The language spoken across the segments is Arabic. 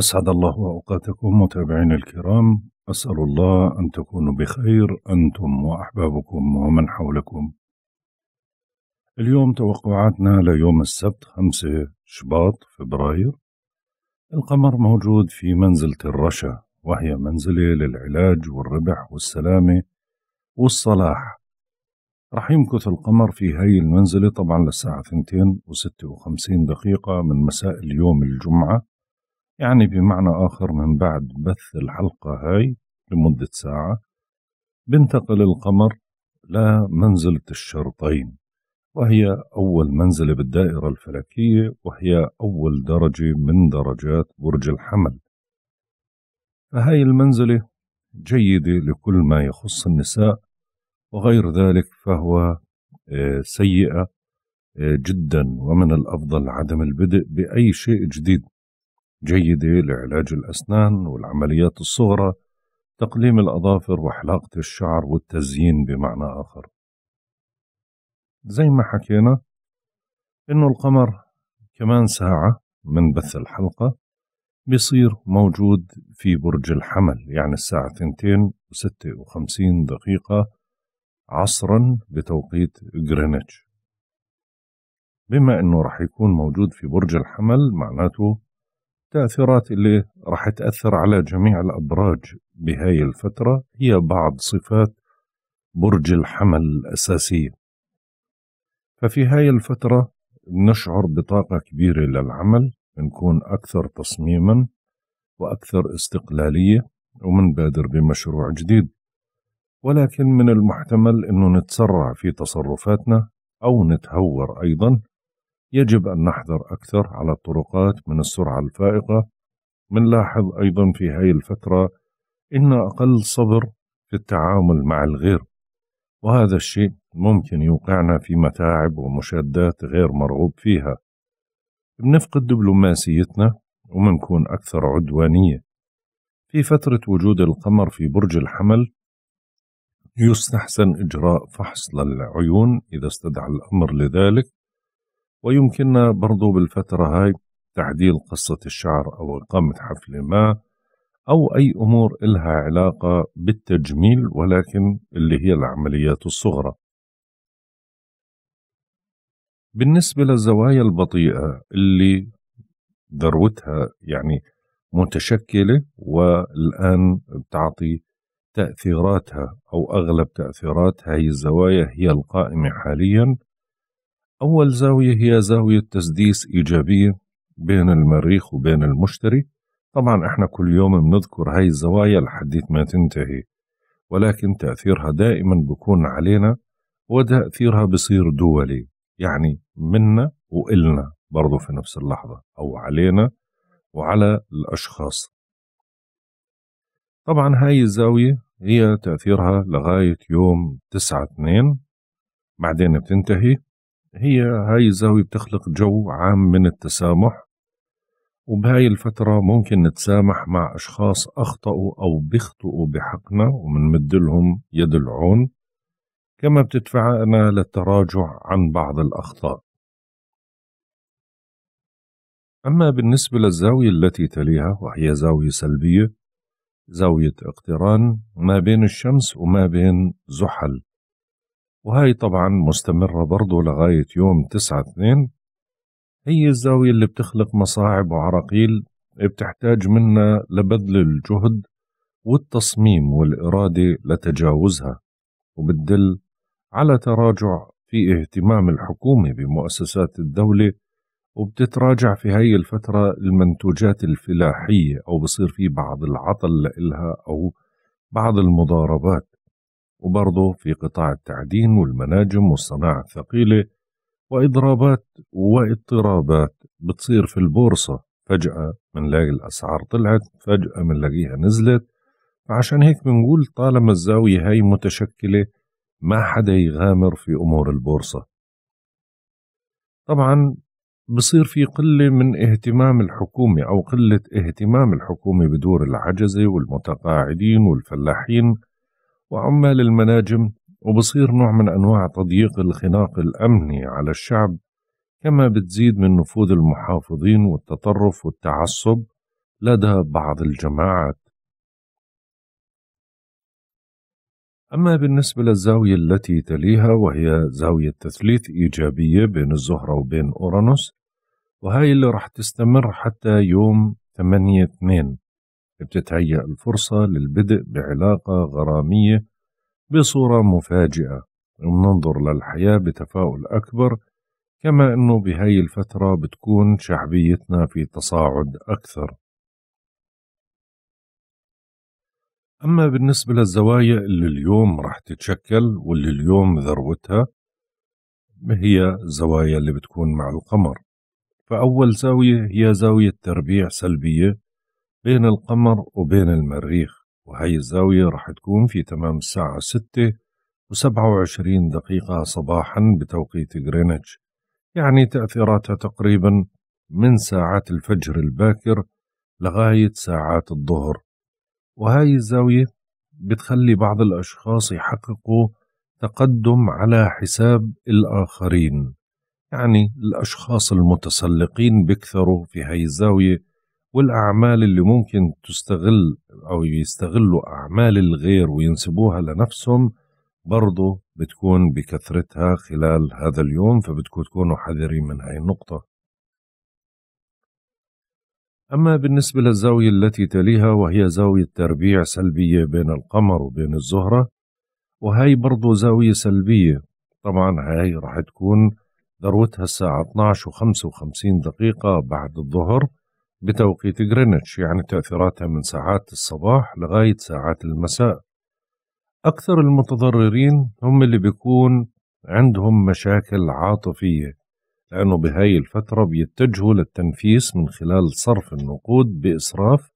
أسعد الله أوقاتكم متابعينا الكرام أسأل الله أن تكونوا بخير أنتم وأحبابكم ومن حولكم اليوم توقعاتنا ليوم السبت 5 شباط فبراير القمر موجود في منزلة الرشا وهي منزلة للعلاج والربح والسلامة والصلاح رح يمكث القمر في هاي المنزلة طبعا للساعة 2 و56 دقيقة من مساء اليوم الجمعة يعني بمعنى آخر من بعد بث الحلقة هاي لمدة ساعة بنتقل القمر لمنزلة الشرطين وهي أول منزلة بالدائرة الفلكية وهي أول درجة من درجات برج الحمل فهاي المنزلة جيدة لكل ما يخص النساء وغير ذلك فهو آه، سيئة آه، جدا ومن الأفضل عدم البدء بأي شيء جديد جيدة لعلاج الأسنان والعمليات الصغرى تقليم الأظافر وحلاقة الشعر والتزيين بمعنى آخر زي ما حكينا إنه القمر كمان ساعة من بث الحلقة بيصير موجود في برج الحمل يعني الساعة 2 وستة وخمسين دقيقة عصرا بتوقيت غرينتش بما انه رح يكون موجود في برج الحمل معناته التأثيرات اللي راح تأثر على جميع الأبراج بهاي الفترة هي بعض صفات برج الحمل الأساسية ففي هاي الفترة نشعر بطاقة كبيرة للعمل بنكون أكثر تصميما وأكثر استقلالية ومنبادر بمشروع جديد ولكن من المحتمل أنه نتسرع في تصرفاتنا أو نتهور أيضا يجب أن نحذر أكثر على الطرقات من السرعة الفائقة منلاحظ أيضا في هاي الفترة إن أقل صبر في التعامل مع الغير وهذا الشيء ممكن يوقعنا في متاعب ومشادات غير مرغوب فيها بنفقد دبلوماسيتنا ومنكون أكثر عدوانية في فترة وجود القمر في برج الحمل يستحسن إجراء فحص للعيون إذا استدعى الأمر لذلك ويمكننا برضو بالفترة هاي تعديل قصة الشعر أو إقامة حفلة ما أو أي أمور إلها علاقة بالتجميل ولكن اللي هي العمليات الصغرى بالنسبة للزوايا البطيئة اللي ذروتها يعني متشكلة والآن بتعطي تأثيراتها أو أغلب تأثيرات هاي الزوايا هي القائمة حاليا أول زاوية هي زاوية تسديس إيجابية بين المريخ وبين المشتري طبعا احنا كل يوم بنذكر هاي الزوايا لحديث ما تنتهي ولكن تأثيرها دائما بكون علينا وتأثيرها بصير دولي يعني منا وإلنا برضو في نفس اللحظة أو علينا وعلى الأشخاص طبعا هاي الزاوية هي تأثيرها لغاية يوم تسعة اثنين بعدين بتنتهي هي هاي الزاوية بتخلق جو عام من التسامح وبهاي الفترة ممكن نتسامح مع أشخاص أخطأوا أو بيخطئوا بحقنا ومنمد لهم يد العون كما بتدفعنا للتراجع عن بعض الأخطاء أما بالنسبة للزاوية التي تليها وهي زاوية سلبية زاوية اقتران ما بين الشمس وما بين زحل وهي طبعا مستمرة برضه لغاية يوم 9 2 هي الزاوية اللي بتخلق مصاعب وعراقيل بتحتاج منا لبذل الجهد والتصميم والإرادة لتجاوزها وبتدل على تراجع في اهتمام الحكومة بمؤسسات الدولة وبتتراجع في هاي الفترة المنتوجات الفلاحية أو بصير في بعض العطل لإلها أو بعض المضاربات وبرضه في قطاع التعدين والمناجم والصناعة الثقيلة وإضرابات واضطرابات بتصير في البورصة فجأة منلاقي الأسعار طلعت فجأة منلاقيها نزلت فعشان هيك بنقول طالما الزاوية هاي متشكلة ما حدا يغامر في أمور البورصة طبعا بصير في قلة من اهتمام الحكومة أو قلة اهتمام الحكومة بدور العجزة والمتقاعدين والفلاحين وعمال المناجم وبصير نوع من أنواع تضييق الخناق الأمني على الشعب كما بتزيد من نفوذ المحافظين والتطرف والتعصب لدى بعض الجماعات أما بالنسبة للزاوية التي تليها وهي زاوية تثليث إيجابية بين الزهرة وبين أورانوس وهي اللي راح تستمر حتى يوم 8 2 بتتهيأ الفرصة للبدء بعلاقة غرامية بصورة مفاجئة وننظر للحياة بتفاؤل أكبر كما أنه بهاي الفترة بتكون شعبيتنا في تصاعد أكثر أما بالنسبة للزوايا اللي اليوم رح تتشكل واللي اليوم ذروتها هي الزوايا اللي بتكون مع القمر فأول زاوية هي زاوية تربيع سلبية بين القمر وبين المريخ وهي الزاوية راح تكون في تمام الساعة ستة وسبعة وعشرين دقيقة صباحا بتوقيت غرينتش يعني تأثيراتها تقريبا من ساعات الفجر الباكر لغاية ساعات الظهر وهاي الزاوية بتخلي بعض الأشخاص يحققوا تقدم على حساب الآخرين يعني الأشخاص المتسلقين بيكثروا في هاي الزاوية والأعمال اللي ممكن تستغل أو يستغلوا أعمال الغير وينسبوها لنفسهم برضه بتكون بكثرتها خلال هذا اليوم فبدكم تكونوا حذرين من هاي النقطة أما بالنسبة للزاوية التي تليها وهي زاوية تربيع سلبية بين القمر وبين الزهرة وهي برضه زاوية سلبية طبعا هاي راح تكون ذروتها الساعة 12 و55 دقيقة بعد الظهر بتوقيت غرينتش يعني تأثيراتها من ساعات الصباح لغاية ساعات المساء أكثر المتضررين هم اللي بيكون عندهم مشاكل عاطفية لأنه بهاي الفترة بيتجهوا للتنفيس من خلال صرف النقود بإسراف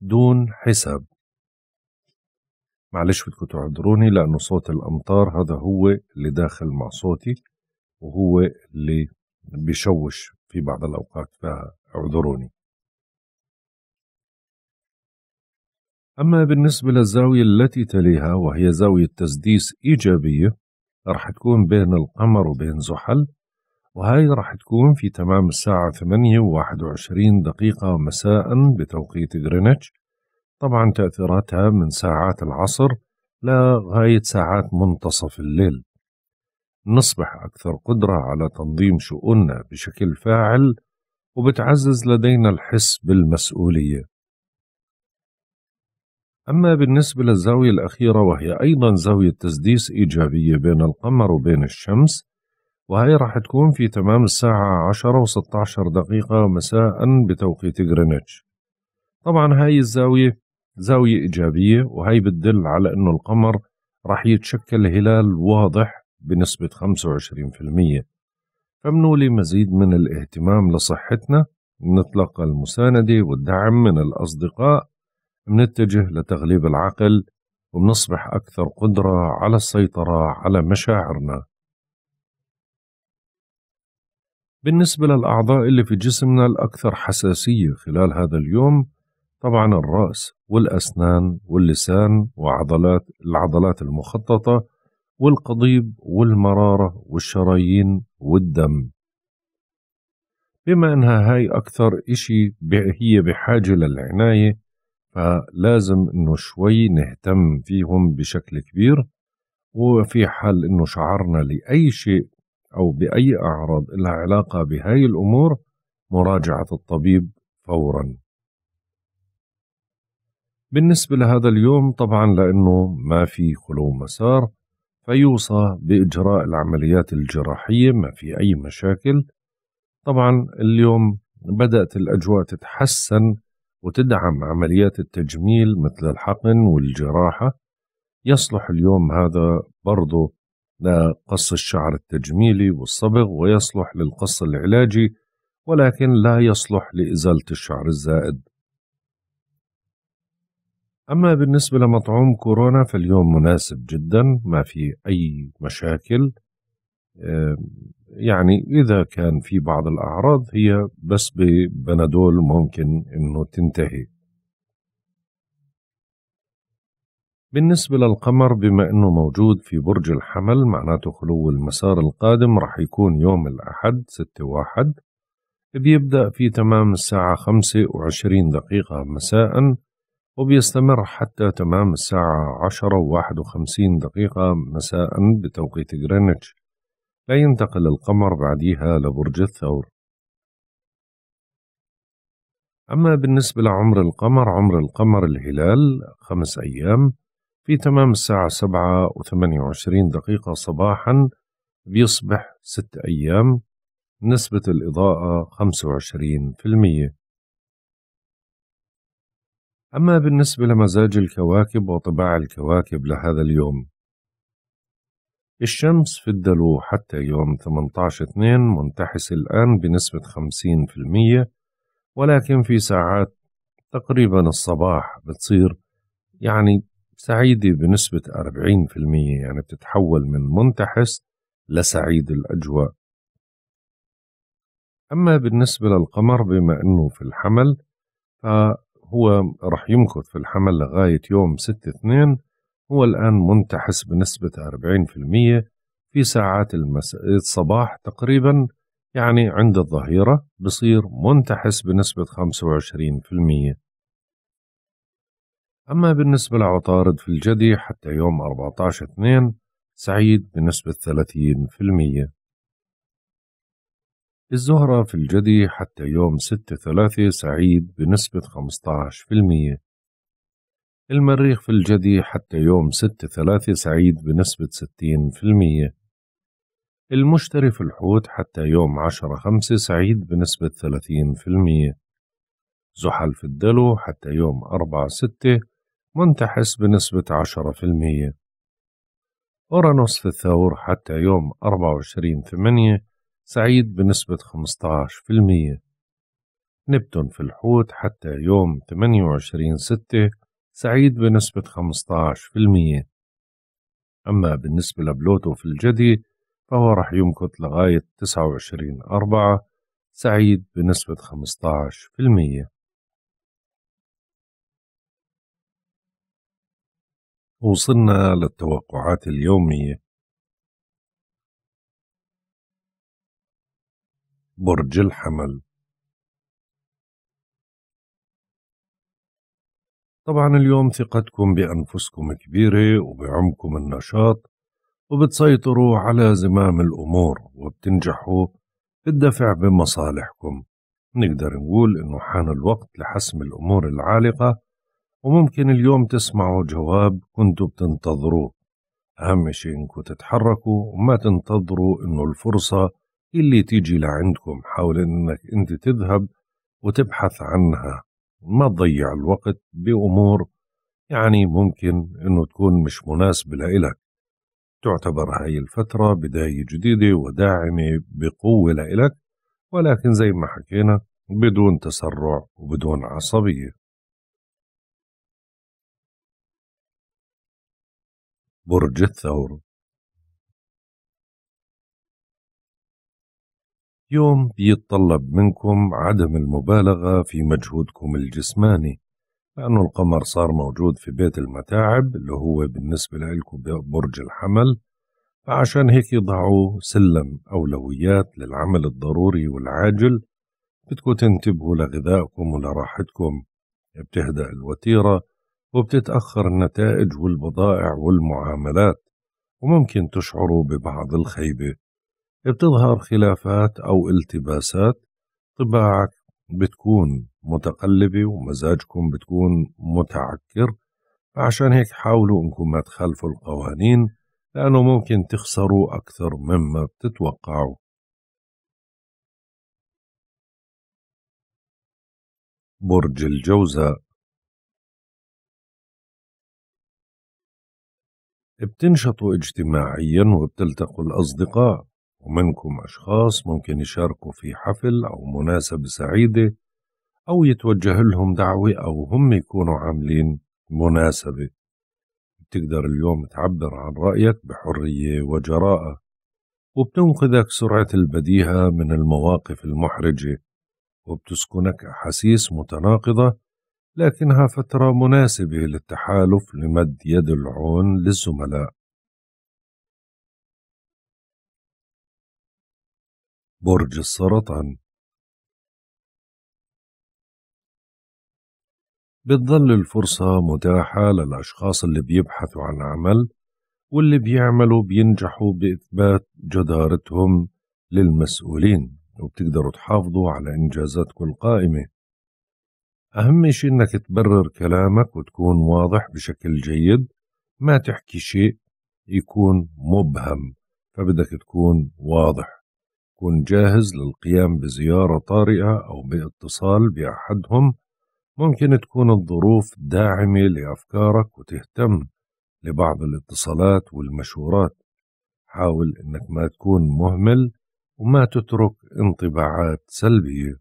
دون حساب معلش بدكم تعذروني لأنه صوت الأمطار هذا هو اللي داخل مع صوتي وهو اللي بيشوش في بعض الأوقات فاعذروني أما بالنسبة للزاوية التي تليها وهي زاوية تسديس إيجابية راح تكون بين القمر وبين زحل وهي راح تكون في تمام الساعة 8 وواحد وعشرين دقيقة مساء بتوقيت غرينتش طبعا تأثيراتها من ساعات العصر لغاية ساعات منتصف الليل نصبح أكثر قدرة على تنظيم شؤوننا بشكل فاعل وبتعزز لدينا الحس بالمسؤولية أما بالنسبة للزاوية الأخيرة وهي أيضا زاوية تسديس إيجابية بين القمر وبين الشمس وهي راح تكون في تمام الساعة 10 و 16 دقيقة مساء بتوقيت غرينتش طبعا هاي الزاوية زاوية إيجابية وهي بتدل على أنه القمر راح يتشكل هلال واضح بنسبة 25% فمنولي مزيد من الاهتمام لصحتنا نتلقى المساندة والدعم من الأصدقاء منتجه لتغليب العقل ومنصبح أكثر قدرة على السيطرة على مشاعرنا بالنسبة للأعضاء اللي في جسمنا الأكثر حساسية خلال هذا اليوم طبعا الرأس والأسنان واللسان وعضلات العضلات المخططة والقضيب والمرارة والشرايين والدم بما أنها هاي أكثر إشي هي بحاجة للعناية فلازم انه شوي نهتم فيهم بشكل كبير وفي حال انه شعرنا لأي شيء أو بأي أعراض لها علاقة بهاي الأمور مراجعة الطبيب فورا بالنسبة لهذا اليوم طبعا لأنه ما في خلو مسار فيوصى بإجراء العمليات الجراحية ما في أي مشاكل طبعا اليوم بدأت الأجواء تتحسن وتدعم عمليات التجميل مثل الحقن والجراحة يصلح اليوم هذا برضه لقص الشعر التجميلي والصبغ ويصلح للقص العلاجي ولكن لا يصلح لإزالة الشعر الزائد أما بالنسبة لمطعوم كورونا فاليوم مناسب جدا ما في أي مشاكل يعني إذا كان في بعض الأعراض هي بس ببنادول ممكن إنه تنتهي بالنسبة للقمر بما إنه موجود في برج الحمل معناته خلو المسار القادم رح يكون يوم الأحد ستة واحد بيبدأ في تمام الساعة خمسة وعشرين دقيقة مساء وبيستمر حتى تمام الساعة عشرة وواحد وخمسين دقيقة مساء بتوقيت غرينتش لا ينتقل القمر بعديها لبرج الثور أما بالنسبة لعمر القمر عمر القمر الهلال خمس أيام في تمام الساعة سبعة وثمانية وعشرين دقيقة صباحا بيصبح ست أيام نسبة الإضاءة خمسة وعشرين في المية أما بالنسبة لمزاج الكواكب وطباع الكواكب لهذا اليوم الشمس في الدلو حتى يوم 18/2 منتحس الآن بنسبة 50% ولكن في ساعات تقريبا الصباح بتصير يعني سعيدة بنسبة 40% يعني بتتحول من منتحس لسعيد الأجواء أما بالنسبة للقمر بما أنه في الحمل فهو رح يمكث في الحمل لغاية يوم 6 2 هو الآن منتحس بنسبة 40% في ساعات المساء الصباح تقريبا يعني عند الظهيرة بصير منتحس بنسبة 25% أما بالنسبة لعطارد في الجدي حتى يوم 14/2 سعيد بنسبة 30% الزهرة في الجدي حتى يوم 6/3 سعيد بنسبة 15% المريخ في الجدي حتى يوم 6/3 سعيد بنسبة 60% المشتري في الحوت حتى يوم 10/5 سعيد بنسبة 30% زحل في الدلو حتى يوم 4/6 منتحس بنسبة 10% أورانوس في الثور حتى يوم 24/8 سعيد بنسبة 15% نبتون في الحوت حتى يوم 28/6 سعيد بنسبة 15% أما بالنسبة لبلوتو في الجدي فهو رح يمكث لغاية 29 أربعة سعيد بنسبة 15% وصلنا للتوقعات اليومية برج الحمل طبعا اليوم ثقتكم بأنفسكم كبيرة وبعمكم النشاط وبتسيطروا على زمام الأمور وبتنجحوا بالدفع بمصالحكم نقدر نقول إنه حان الوقت لحسم الأمور العالقة وممكن اليوم تسمعوا جواب كنتوا بتنتظروه أهم شيء إنكم تتحركوا وما تنتظروا إنه الفرصة اللي تيجي لعندكم حاول إنك أنت تذهب وتبحث عنها ما تضيع الوقت بأمور يعني ممكن أنه تكون مش مناسبة لإلك تعتبر هاي الفترة بداية جديدة وداعمة بقوة لإلك ولكن زي ما حكينا بدون تسرع وبدون عصبية برج الثور يوم بيتطلب منكم عدم المبالغة في مجهودكم الجسماني لأنه القمر صار موجود في بيت المتاعب اللي هو بالنسبة لكم برج الحمل فعشان هيك يضعوا سلم أولويات للعمل الضروري والعاجل بدكم تنتبهوا لغذائكم ولراحتكم بتهدأ الوتيرة وبتتأخر النتائج والبضائع والمعاملات وممكن تشعروا ببعض الخيبة بتظهر خلافات أو التباسات طباعك بتكون متقلبة ومزاجكم بتكون متعكر فعشان هيك حاولوا انكم ما تخالفوا القوانين لأنه ممكن تخسروا أكثر مما بتتوقعوا برج الجوزاء بتنشطوا اجتماعيا وبتلتقوا الأصدقاء ومنكم أشخاص ممكن يشاركوا في حفل أو مناسبة سعيدة أو يتوجه لهم دعوة أو هم يكونوا عاملين مناسبة بتقدر اليوم تعبر عن رأيك بحرية وجراءة وبتنقذك سرعة البديهة من المواقف المحرجة وبتسكنك أحاسيس متناقضة لكنها فترة مناسبة للتحالف لمد يد العون للزملاء برج السرطان بتظل الفرصة متاحة للأشخاص اللي بيبحثوا عن عمل واللي بيعملوا بينجحوا بإثبات جدارتهم للمسؤولين وبتقدروا تحافظوا على إنجازاتكم القائمة أهم شيء إنك تبرر كلامك وتكون واضح بشكل جيد ما تحكي شيء يكون مبهم فبدك تكون واضح كن جاهز للقيام بزيارة طارئة أو باتصال بأحدهم ممكن تكون الظروف داعمة لأفكارك وتهتم لبعض الاتصالات والمشورات حاول إنك ما تكون مهمل وما تترك انطباعات سلبية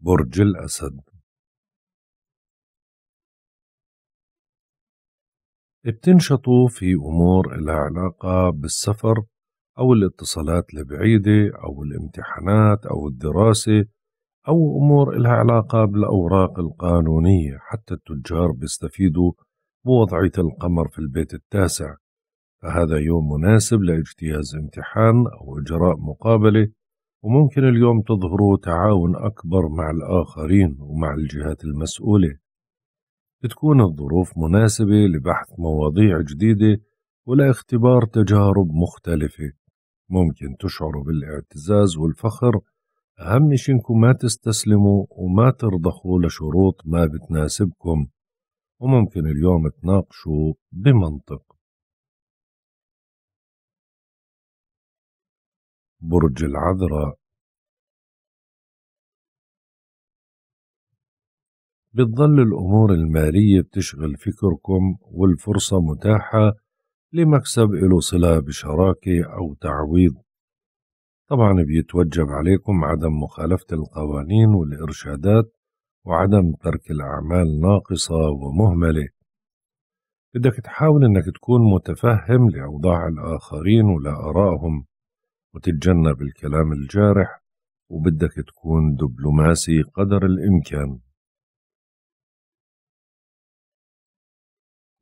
برج الأسد بتنشطوا في أمور لها علاقة بالسفر أو الاتصالات البعيدة أو الامتحانات أو الدراسة أو أمور لها علاقة بالأوراق القانونية حتى التجار بيستفيدوا بوضعية القمر في البيت التاسع فهذا يوم مناسب لاجتياز امتحان أو إجراء مقابلة وممكن اليوم تظهروا تعاون أكبر مع الآخرين ومع الجهات المسؤولة تكون الظروف مناسبة لبحث مواضيع جديدة ولاختبار تجارب مختلفة ممكن تشعروا بالاعتزاز والفخر أهم شي إنكم ما تستسلموا وما ترضخوا لشروط ما بتناسبكم وممكن اليوم تناقشوا بمنطق برج العذراء بتظل الأمور المالية بتشغل فكركم والفرصة متاحة لمكسب إلو صلة بشراكة أو تعويض طبعا بيتوجب عليكم عدم مخالفة القوانين والإرشادات وعدم ترك الأعمال ناقصة ومهملة بدك تحاول إنك تكون متفهم لأوضاع الآخرين ولآرائهم وتتجنب الكلام الجارح وبدك تكون دبلوماسي قدر الإمكان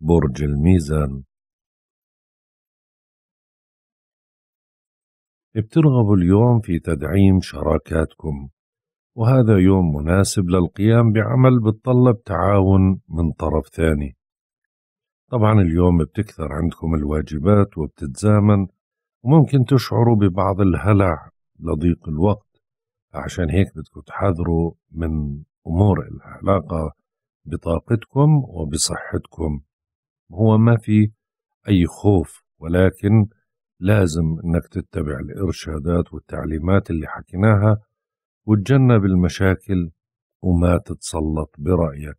برج الميزان بترغبوا اليوم في تدعيم شراكاتكم وهذا يوم مناسب للقيام بعمل بتطلب تعاون من طرف ثاني طبعا اليوم بتكثر عندكم الواجبات وبتتزامن وممكن تشعروا ببعض الهلع لضيق الوقت عشان هيك بدكم تحذروا من أمور العلاقة بطاقتكم وبصحتكم هو ما في أي خوف ولكن لازم أنك تتبع الإرشادات والتعليمات اللي حكيناها وتجنب المشاكل وما تتسلط برأيك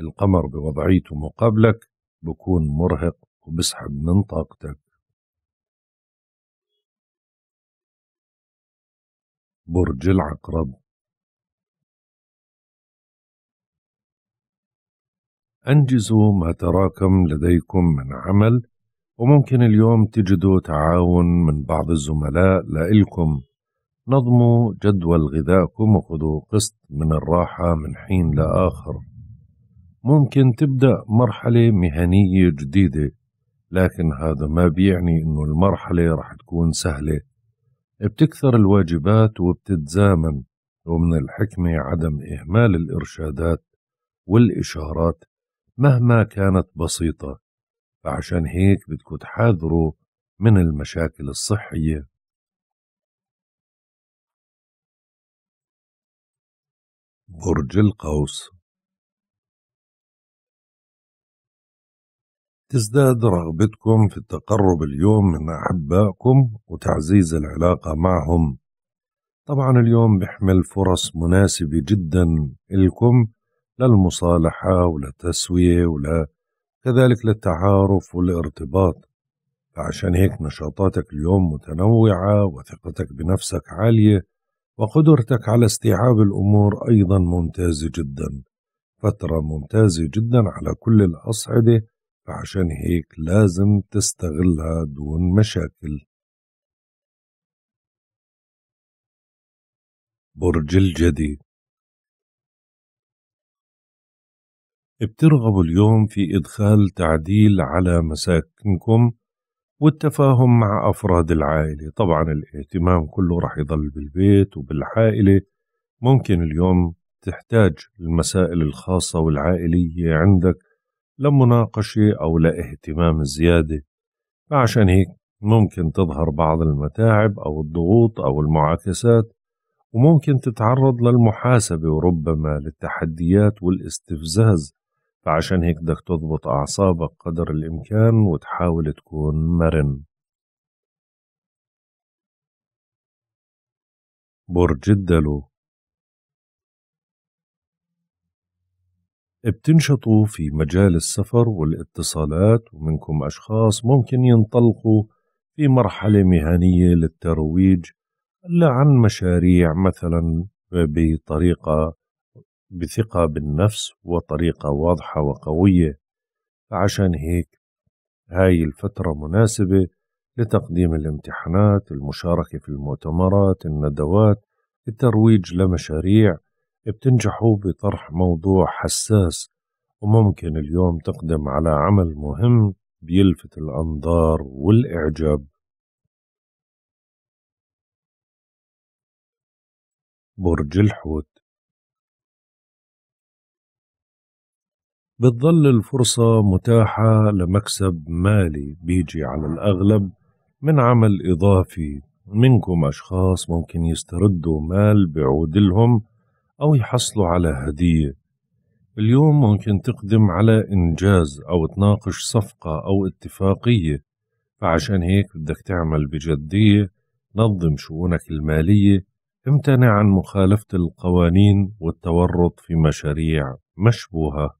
القمر بوضعيته مقابلك بكون مرهق وبسحب من طاقتك برج العقرب أنجزوا ما تراكم لديكم من عمل وممكن اليوم تجدوا تعاون من بعض الزملاء لإلكم نظموا جدول غذائكم وخذوا قسط من الراحة من حين لآخر ممكن تبدأ مرحلة مهنية جديدة لكن هذا ما بيعني إنه المرحلة رح تكون سهلة بتكثر الواجبات وبتتزامن ومن الحكمة عدم إهمال الإرشادات والإشارات مهما كانت بسيطة فعشان هيك بدكم تحاذروا من المشاكل الصحية برج القوس تزداد رغبتكم في التقرب اليوم من أحبائكم وتعزيز العلاقة معهم طبعا اليوم بيحمل فرص مناسبة جدا لكم للمصالحة المصالحة ولا ولا كذلك للتعارف والارتباط فعشان هيك نشاطاتك اليوم متنوعة وثقتك بنفسك عالية وقدرتك على استيعاب الأمور أيضا ممتازة جدا فترة ممتازة جدا على كل الأصعدة فعشان هيك لازم تستغلها دون مشاكل برج الجديد بترغبوا اليوم في إدخال تعديل على مساكنكم والتفاهم مع أفراد العائلة طبعا الاهتمام كله رح يضل بالبيت وبالعائلة ممكن اليوم تحتاج المسائل الخاصة والعائلية عندك لمناقشة أو لاهتمام زيادة فعشان هيك ممكن تظهر بعض المتاعب أو الضغوط أو المعاكسات وممكن تتعرض للمحاسبة وربما للتحديات والاستفزاز فعشان هيك بدك تضبط أعصابك قدر الإمكان وتحاول تكون مرن برج الدلو بتنشطوا في مجال السفر والاتصالات ومنكم أشخاص ممكن ينطلقوا في مرحلة مهنية للترويج لعن مشاريع مثلا بطريقة بثقة بالنفس وطريقة واضحة وقوية فعشان هيك هاي الفترة مناسبة لتقديم الامتحانات المشاركة في المؤتمرات الندوات الترويج لمشاريع بتنجحوا بطرح موضوع حساس وممكن اليوم تقدم على عمل مهم بيلفت الأنظار والإعجاب برج الحوت بتظل الفرصة متاحة لمكسب مالي بيجي على الأغلب من عمل إضافي منكم أشخاص ممكن يستردوا مال بعود لهم أو يحصلوا على هدية اليوم ممكن تقدم على إنجاز أو تناقش صفقة أو اتفاقية فعشان هيك بدك تعمل بجدية نظم شؤونك المالية امتنع عن مخالفة القوانين والتورط في مشاريع مشبوهة